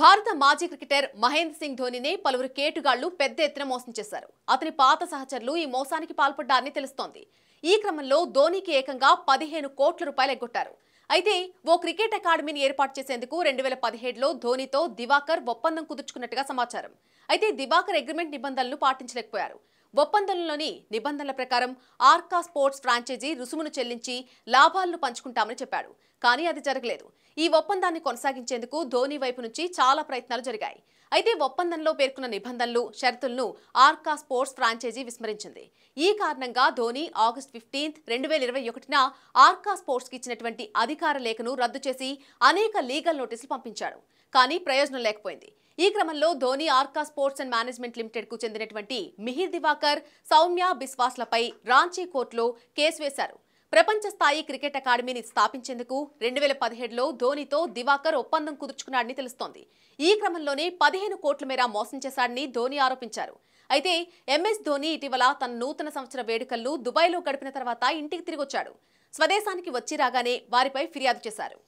భారత మాజీ క్రికెటర్ మహేంద్ర సింగ్ ధోనిని పలువురు కేటుగాళ్లు పెద్ద ఎత్తున మోసం చేశారు అతని పాత సహచరులు ఈ మోసానికి పాల్పడ్డారని తెలుస్తోంది ఈ క్రమంలో ధోనికి ఏకంగా పదిహేను కోట్ల రూపాయలు ఎగ్గొట్టారు అయితే ఓ క్రికెట్ అకాడమీని ఏర్పాటు చేసేందుకు రెండు వేల పదిహేడులో ధోనితో దివాకర్ ఒప్పందం కుదుర్చుకున్నట్టుగా సమాచారం అయితే దివాకర్ అగ్రిమెంట్ నిబంధనలు పాటించలేకపోయారు ఒప్పందంలోని నిబంధనల ప్రకారం ఆర్కా స్పోర్ట్స్ ఫ్రాంచైజీ రుసుమును చెల్లించి లాభాలను పంచుకుంటామని చెప్పాడు కానీ అది జరగలేదు ఈ ఒప్పందాన్ని కొనసాగించేందుకు ధోని వైపు నుంచి చాలా ప్రయత్నాలు జరిగాయి అయితే ఒప్పందంలో పేర్కొన్న నిబంధనలు షరతులను ఆర్కా స్పోర్ట్స్ ఫ్రాంచైజీ విస్మరించింది ఈ కారణంగా ధోని ఆగస్టు ఫిఫ్టీన్త్ రెండు వేల ఇరవై ఒకటిన ఆర్కా స్పోర్ట్స్కి ఇచ్చినటువంటి అధికార లేఖను రద్దు చేసి అనేక లీగల్ నోటీసులు పంపించాడు కానీ ప్రయోజనం లేకపోయింది ఈ క్రమంలో Dhoni Aarka sports and management limited కు చెందినటువంటి మిహిర్ దివాకర్ సౌమ్య బిస్వాస్లపై రాంచీ కోర్టులో కేసు వేశారు ప్రపంచ స్థాయి క్రికెట్ అకాడమీని స్థాపించేందుకు రెండు వేల పదిహేడులో ధోనితో దివాకర్ ఒప్పందం కుదుర్చుకున్నాడని తెలుస్తోంది ఈ క్రమంలోనే పదిహేను కోట్ల మేర మోసం చేశాడని ధోని ఆరోపించారు అయితే ఎంఎస్ ధోని ఇటీవల తన నూతన సంవత్సర వేడుకల్లో దుబాయ్లో గడిపిన తర్వాత ఇంటికి తిరిగొచ్చాడు స్వదేశానికి వచ్చి రాగానే వారిపై ఫిర్యాదు చేశారు